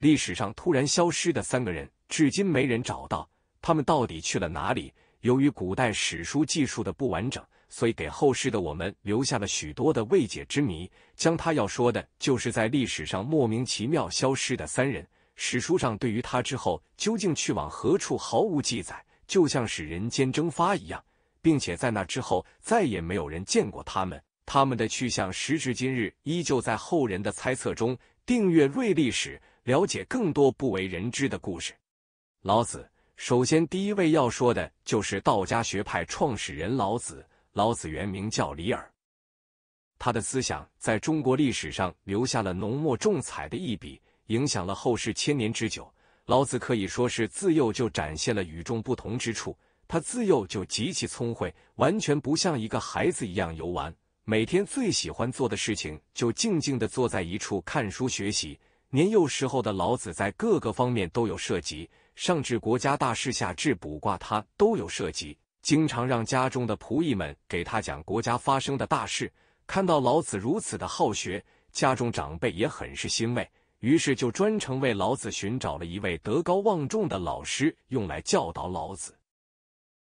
历史上突然消失的三个人，至今没人找到。他们到底去了哪里？由于古代史书技术的不完整，所以给后世的我们留下了许多的未解之谜。将他要说的，就是在历史上莫名其妙消失的三人，史书上对于他之后究竟去往何处毫无记载，就像是人间蒸发一样，并且在那之后再也没有人见过他们。他们的去向，时至今日依旧在后人的猜测中。订阅《瑞历史》。了解更多不为人知的故事。老子，首先第一位要说的就是道家学派创始人老子。老子原名叫李耳，他的思想在中国历史上留下了浓墨重彩的一笔，影响了后世千年之久。老子可以说是自幼就展现了与众不同之处。他自幼就极其聪慧，完全不像一个孩子一样游玩，每天最喜欢做的事情就静静的坐在一处看书学习。年幼时候的老子在各个方面都有涉及，上至国家大事，下至卜卦，他都有涉及。经常让家中的仆役们给他讲国家发生的大事。看到老子如此的好学，家中长辈也很是欣慰，于是就专程为老子寻找了一位德高望重的老师，用来教导老子。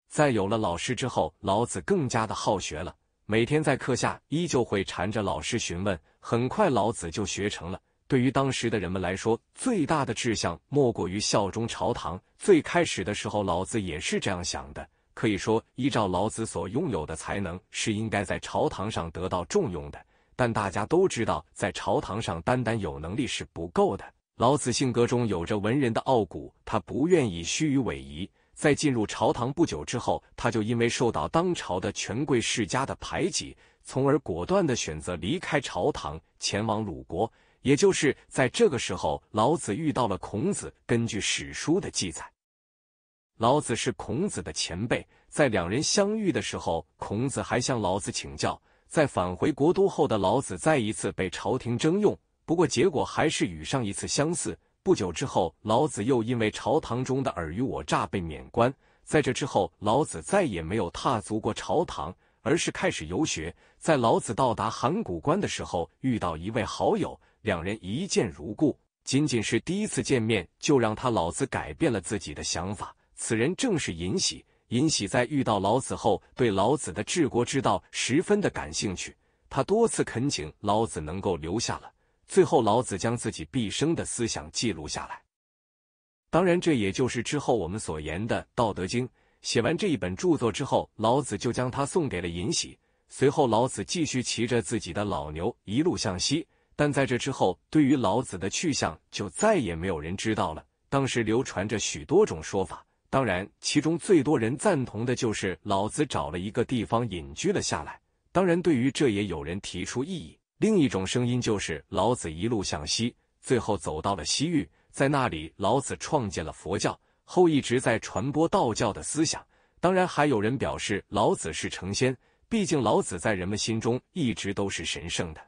在有了老师之后，老子更加的好学了，每天在课下依旧会缠着老师询问。很快，老子就学成了。对于当时的人们来说，最大的志向莫过于效忠朝堂。最开始的时候，老子也是这样想的。可以说，依照老子所拥有的才能，是应该在朝堂上得到重用的。但大家都知道，在朝堂上，单单有能力是不够的。老子性格中有着文人的傲骨，他不愿意虚与委蛇。在进入朝堂不久之后，他就因为受到当朝的权贵世家的排挤，从而果断的选择离开朝堂，前往鲁国。也就是在这个时候，老子遇到了孔子。根据史书的记载，老子是孔子的前辈。在两人相遇的时候，孔子还向老子请教。在返回国都后的老子，再一次被朝廷征用，不过结果还是与上一次相似。不久之后，老子又因为朝堂中的尔虞我诈被免官。在这之后，老子再也没有踏足过朝堂，而是开始游学。在老子到达函谷关的时候，遇到一位好友。两人一见如故，仅仅是第一次见面，就让他老子改变了自己的想法。此人正是尹喜。尹喜在遇到老子后，对老子的治国之道十分的感兴趣，他多次恳请老子能够留下。了最后，老子将自己毕生的思想记录下来，当然，这也就是之后我们所言的《道德经》。写完这一本著作之后，老子就将它送给了尹喜。随后，老子继续骑着自己的老牛，一路向西。但在这之后，对于老子的去向就再也没有人知道了。当时流传着许多种说法，当然其中最多人赞同的就是老子找了一个地方隐居了下来。当然，对于这也有人提出异议。另一种声音就是老子一路向西，最后走到了西域，在那里老子创建了佛教，后一直在传播道教的思想。当然，还有人表示老子是成仙，毕竟老子在人们心中一直都是神圣的。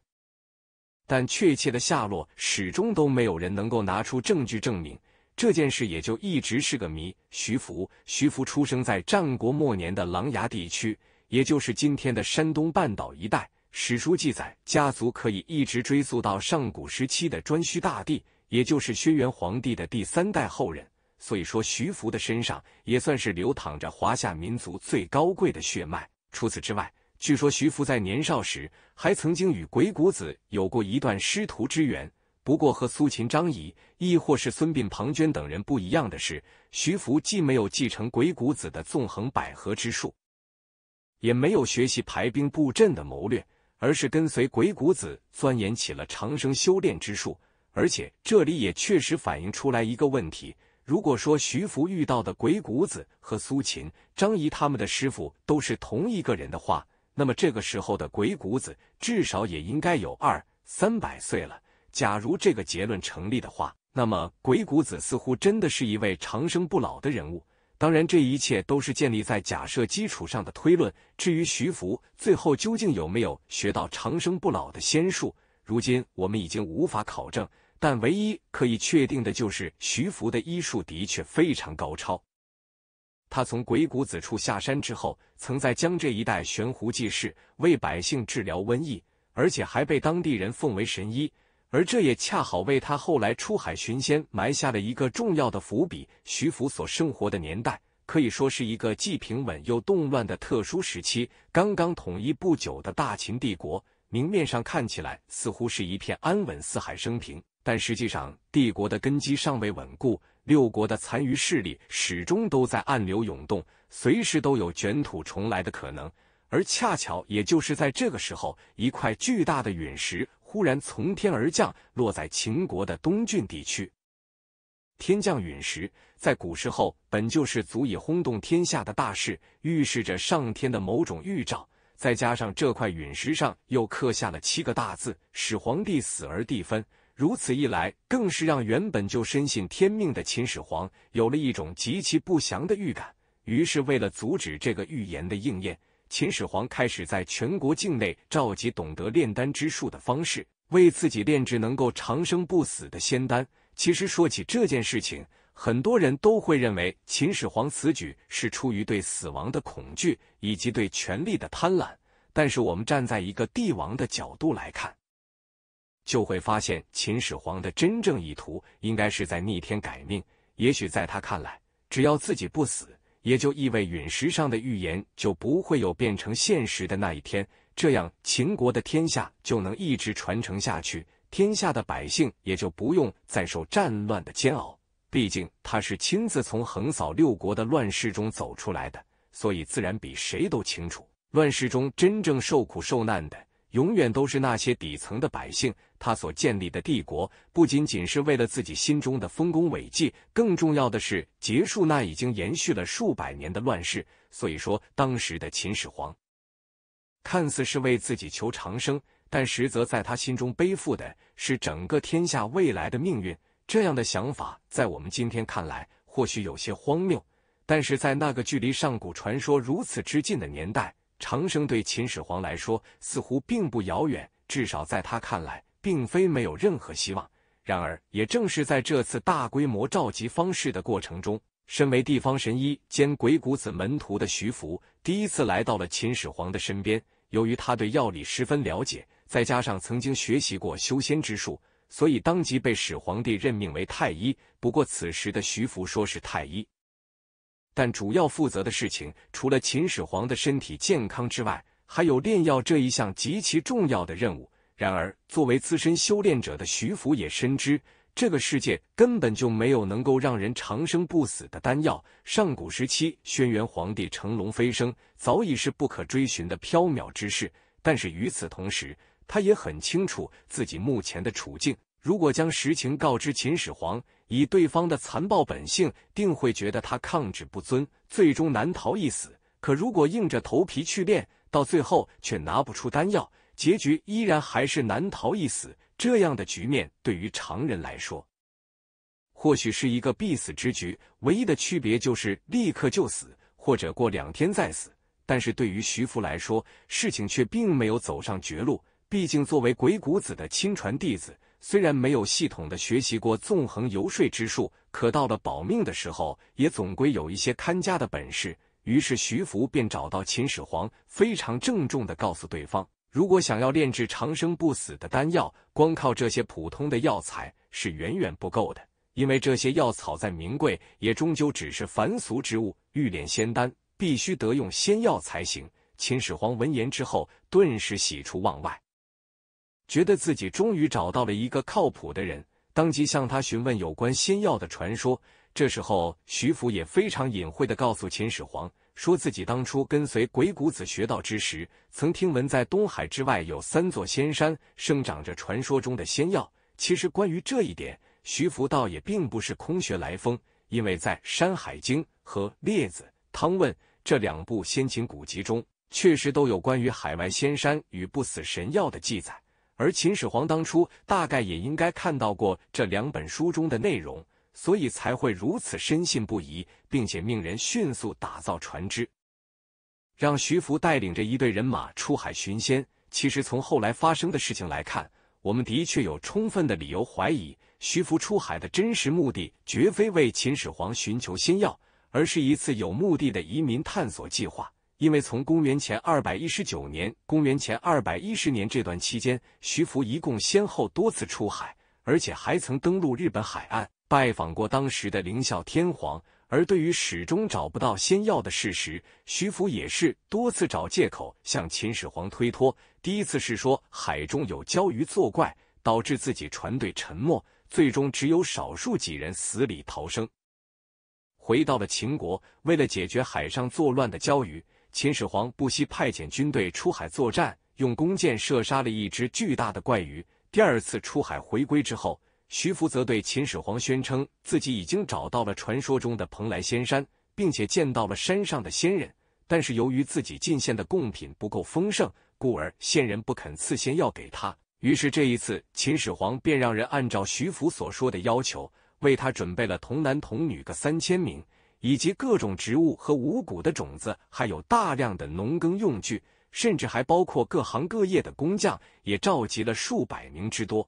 但确切的下落始终都没有人能够拿出证据证明这件事，也就一直是个谜。徐福，徐福出生在战国末年的琅琊地区，也就是今天的山东半岛一带。史书记载，家族可以一直追溯到上古时期的颛顼大帝，也就是轩辕皇帝的第三代后人。所以说，徐福的身上也算是流淌着华夏民族最高贵的血脉。除此之外，据说徐福在年少时还曾经与鬼谷子有过一段师徒之缘。不过和苏秦、张仪，亦或是孙膑、庞涓等人不一样的是，徐福既没有继承鬼谷子的纵横捭阖之术，也没有学习排兵布阵的谋略，而是跟随鬼谷子钻研起了长生修炼之术。而且这里也确实反映出来一个问题：如果说徐福遇到的鬼谷子和苏秦、张仪他们的师傅都是同一个人的话，那么这个时候的鬼谷子至少也应该有二三百岁了。假如这个结论成立的话，那么鬼谷子似乎真的是一位长生不老的人物。当然，这一切都是建立在假设基础上的推论。至于徐福最后究竟有没有学到长生不老的仙术，如今我们已经无法考证。但唯一可以确定的就是徐福的医术的确非常高超。他从鬼谷子处下山之后，曾在江浙一带悬壶济世，为百姓治疗瘟疫，而且还被当地人奉为神医。而这也恰好为他后来出海寻仙埋下了一个重要的伏笔。徐福所生活的年代，可以说是一个既平稳又动乱的特殊时期。刚刚统一不久的大秦帝国，明面上看起来似乎是一片安稳、四海升平，但实际上，帝国的根基尚未稳固。六国的残余势力始终都在暗流涌动，随时都有卷土重来的可能。而恰巧，也就是在这个时候，一块巨大的陨石忽然从天而降，落在秦国的东郡地区。天降陨石，在古时候本就是足以轰动天下的大事，预示着上天的某种预兆。再加上这块陨石上又刻下了七个大字：“始皇帝死而地分。”如此一来，更是让原本就深信天命的秦始皇有了一种极其不祥的预感。于是，为了阻止这个预言的应验，秦始皇开始在全国境内召集懂得炼丹之术的方式，为自己炼制能够长生不死的仙丹。其实，说起这件事情，很多人都会认为秦始皇此举是出于对死亡的恐惧以及对权力的贪婪。但是，我们站在一个帝王的角度来看。就会发现，秦始皇的真正意图应该是在逆天改命。也许在他看来，只要自己不死，也就意味陨石上的预言就不会有变成现实的那一天。这样，秦国的天下就能一直传承下去，天下的百姓也就不用再受战乱的煎熬。毕竟他是亲自从横扫六国的乱世中走出来的，所以自然比谁都清楚，乱世中真正受苦受难的。永远都是那些底层的百姓，他所建立的帝国不仅仅是为了自己心中的丰功伟绩，更重要的是结束那已经延续了数百年的乱世。所以说，当时的秦始皇看似是为自己求长生，但实则在他心中背负的是整个天下未来的命运。这样的想法在我们今天看来或许有些荒谬，但是在那个距离上古传说如此之近的年代。长生对秦始皇来说似乎并不遥远，至少在他看来，并非没有任何希望。然而，也正是在这次大规模召集方式的过程中，身为地方神医兼鬼谷子门徒的徐福，第一次来到了秦始皇的身边。由于他对药理十分了解，再加上曾经学习过修仙之术，所以当即被始皇帝任命为太医。不过，此时的徐福说是太医。但主要负责的事情，除了秦始皇的身体健康之外，还有炼药这一项极其重要的任务。然而，作为资深修炼者的徐福也深知，这个世界根本就没有能够让人长生不死的丹药。上古时期，轩辕皇帝乘龙飞升，早已是不可追寻的缥缈之事。但是与此同时，他也很清楚自己目前的处境。如果将实情告知秦始皇，以对方的残暴本性，定会觉得他抗旨不遵，最终难逃一死。可如果硬着头皮去练，到最后却拿不出丹药，结局依然还是难逃一死。这样的局面对于常人来说，或许是一个必死之局，唯一的区别就是立刻就死，或者过两天再死。但是对于徐福来说，事情却并没有走上绝路。毕竟作为鬼谷子的亲传弟子。虽然没有系统的学习过纵横游说之术，可到了保命的时候，也总归有一些看家的本事。于是徐福便找到秦始皇，非常郑重地告诉对方：如果想要炼制长生不死的丹药，光靠这些普通的药材是远远不够的。因为这些药草再名贵，也终究只是凡俗之物。欲炼仙丹，必须得用仙药才行。秦始皇闻言之后，顿时喜出望外。觉得自己终于找到了一个靠谱的人，当即向他询问有关仙药的传说。这时候，徐福也非常隐晦地告诉秦始皇，说自己当初跟随鬼谷子学道之时，曾听闻在东海之外有三座仙山，生长着传说中的仙药。其实，关于这一点，徐福倒也并不是空穴来风，因为在《山海经》和《列子·汤问》这两部先秦古籍中，确实都有关于海外仙山与不死神药的记载。而秦始皇当初大概也应该看到过这两本书中的内容，所以才会如此深信不疑，并且命人迅速打造船只，让徐福带领着一队人马出海寻仙。其实从后来发生的事情来看，我们的确有充分的理由怀疑，徐福出海的真实目的绝非为秦始皇寻求仙药，而是一次有目的的移民探索计划。因为从公元前二百一十九年、公元前二百一十年这段期间，徐福一共先后多次出海，而且还曾登陆日本海岸，拜访过当时的灵孝天皇。而对于始终找不到仙药的事实，徐福也是多次找借口向秦始皇推脱。第一次是说海中有鲛鱼作怪，导致自己船队沉没，最终只有少数几人死里逃生，回到了秦国。为了解决海上作乱的鲛鱼，秦始皇不惜派遣军队出海作战，用弓箭射杀了一只巨大的怪鱼。第二次出海回归之后，徐福则对秦始皇宣称自己已经找到了传说中的蓬莱仙山，并且见到了山上的仙人。但是由于自己进献的贡品不够丰盛，故而仙人不肯赐仙药给他。于是这一次，秦始皇便让人按照徐福所说的要求，为他准备了童男童女各三千名。以及各种植物和五谷的种子，还有大量的农耕用具，甚至还包括各行各业的工匠，也召集了数百名之多。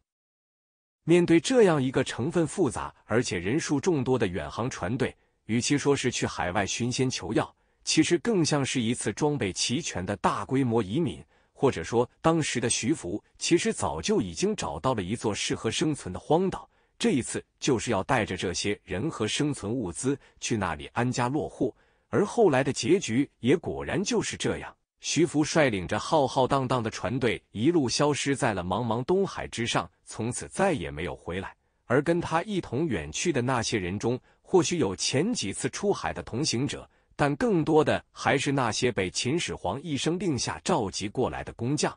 面对这样一个成分复杂而且人数众多的远航船队，与其说是去海外寻仙求药，其实更像是一次装备齐全的大规模移民。或者说，当时的徐福其实早就已经找到了一座适合生存的荒岛。这一次就是要带着这些人和生存物资去那里安家落户，而后来的结局也果然就是这样。徐福率领着浩浩荡荡的船队，一路消失在了茫茫东海之上，从此再也没有回来。而跟他一同远去的那些人中，或许有前几次出海的同行者，但更多的还是那些被秦始皇一声令下召集过来的工匠，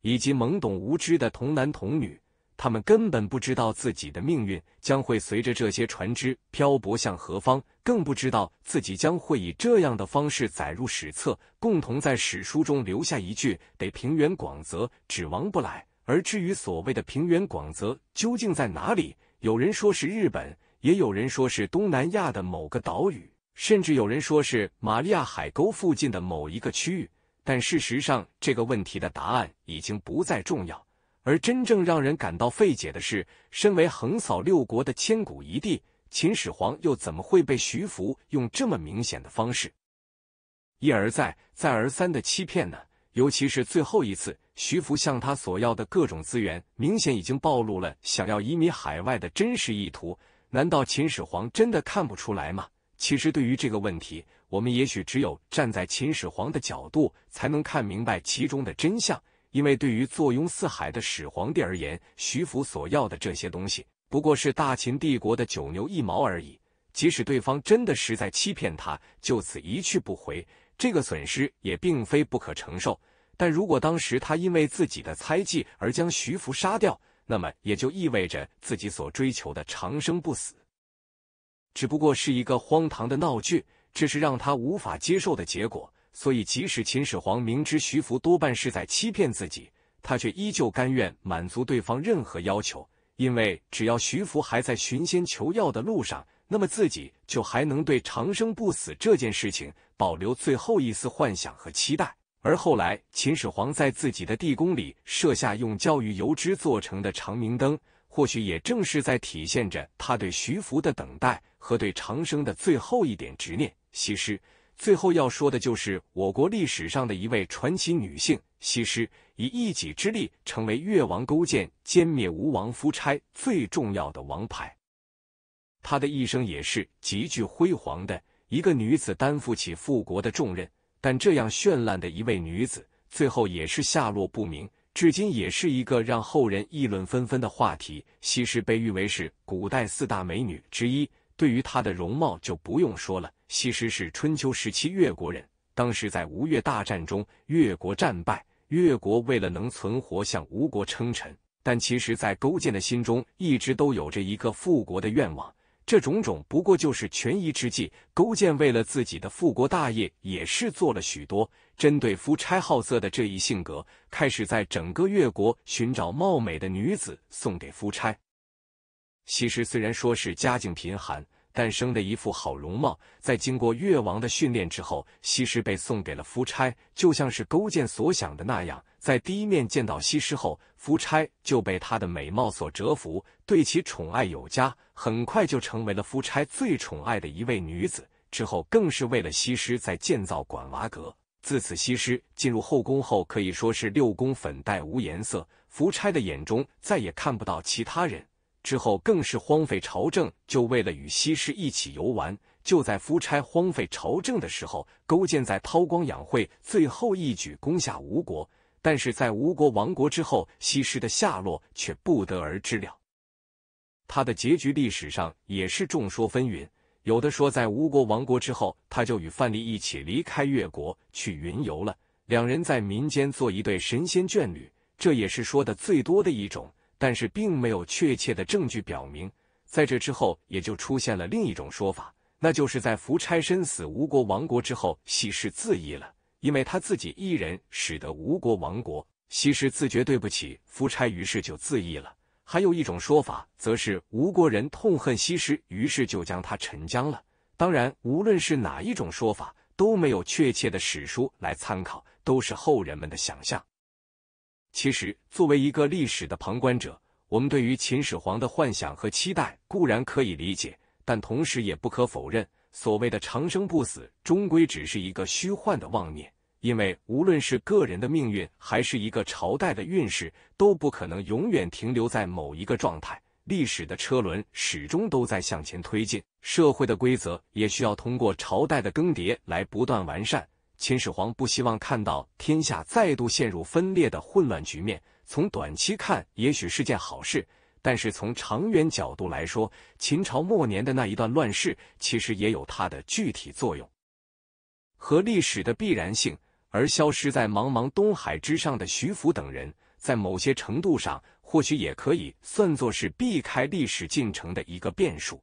以及懵懂无知的童男童女。他们根本不知道自己的命运将会随着这些船只漂泊向何方，更不知道自己将会以这样的方式载入史册，共同在史书中留下一句“得平原广泽，指望不来”。而至于所谓的平原广泽究竟在哪里，有人说是日本，也有人说是东南亚的某个岛屿，甚至有人说是玛利亚海沟附近的某一个区域。但事实上，这个问题的答案已经不再重要。而真正让人感到费解的是，身为横扫六国的千古一帝，秦始皇又怎么会被徐福用这么明显的方式一而再、再而三的欺骗呢？尤其是最后一次，徐福向他索要的各种资源，明显已经暴露了想要移民海外的真实意图。难道秦始皇真的看不出来吗？其实，对于这个问题，我们也许只有站在秦始皇的角度，才能看明白其中的真相。因为对于坐拥四海的始皇帝而言，徐福所要的这些东西不过是大秦帝国的九牛一毛而已。即使对方真的实在欺骗他，就此一去不回，这个损失也并非不可承受。但如果当时他因为自己的猜忌而将徐福杀掉，那么也就意味着自己所追求的长生不死，只不过是一个荒唐的闹剧。这是让他无法接受的结果。所以，即使秦始皇明知徐福多半是在欺骗自己，他却依旧甘愿满足对方任何要求。因为只要徐福还在寻仙求药的路上，那么自己就还能对长生不死这件事情保留最后一丝幻想和期待。而后来，秦始皇在自己的地宫里设下用教育油脂做成的长明灯，或许也正是在体现着他对徐福的等待和对长生的最后一点执念。西施。最后要说的就是我国历史上的一位传奇女性西施，以一己之力成为越王勾践歼灭吴王夫差最重要的王牌。她的一生也是极具辉煌的，一个女子担负起复国的重任。但这样绚烂的一位女子，最后也是下落不明，至今也是一个让后人议论纷纷的话题。西施被誉为是古代四大美女之一。对于他的容貌就不用说了，西施是春秋时期越国人，当时在吴越大战中，越国战败，越国为了能存活，向吴国称臣。但其实，在勾践的心中，一直都有着一个复国的愿望。这种种不过就是权宜之计。勾践为了自己的复国大业，也是做了许多。针对夫差好色的这一性格，开始在整个越国寻找貌美的女子送给夫差。西施虽然说是家境贫寒，但生的一副好容貌。在经过越王的训练之后，西施被送给了夫差。就像是勾践所想的那样，在第一面见到西施后，夫差就被她的美貌所折服，对其宠爱有加，很快就成为了夫差最宠爱的一位女子。之后更是为了西施在建造馆娃阁。自此，西施进入后宫后，可以说是六宫粉黛无颜色，夫差的眼中再也看不到其他人。之后更是荒废朝政，就为了与西施一起游玩。就在夫差荒废朝政的时候，勾践在韬光养晦，最后一举攻下吴国。但是在吴国亡国之后，西施的下落却不得而知了。他的结局历史上也是众说纷纭，有的说在吴国亡国之后，他就与范蠡一起离开越国去云游了，两人在民间做一对神仙眷侣，这也是说的最多的一种。但是并没有确切的证据表明，在这之后也就出现了另一种说法，那就是在夫差身死、吴国亡国之后，西施自缢了，因为他自己一人使得吴国亡国，西施自觉对不起夫差，于是就自缢了。还有一种说法，则是吴国人痛恨西施，于是就将她沉江了。当然，无论是哪一种说法，都没有确切的史书来参考，都是后人们的想象。其实，作为一个历史的旁观者，我们对于秦始皇的幻想和期待固然可以理解，但同时也不可否认，所谓的长生不死，终归只是一个虚幻的妄念。因为无论是个人的命运，还是一个朝代的运势，都不可能永远停留在某一个状态。历史的车轮始终都在向前推进，社会的规则也需要通过朝代的更迭来不断完善。秦始皇不希望看到天下再度陷入分裂的混乱局面。从短期看，也许是件好事；但是从长远角度来说，秦朝末年的那一段乱世，其实也有它的具体作用和历史的必然性。而消失在茫茫东海之上的徐福等人，在某些程度上，或许也可以算作是避开历史进程的一个变数。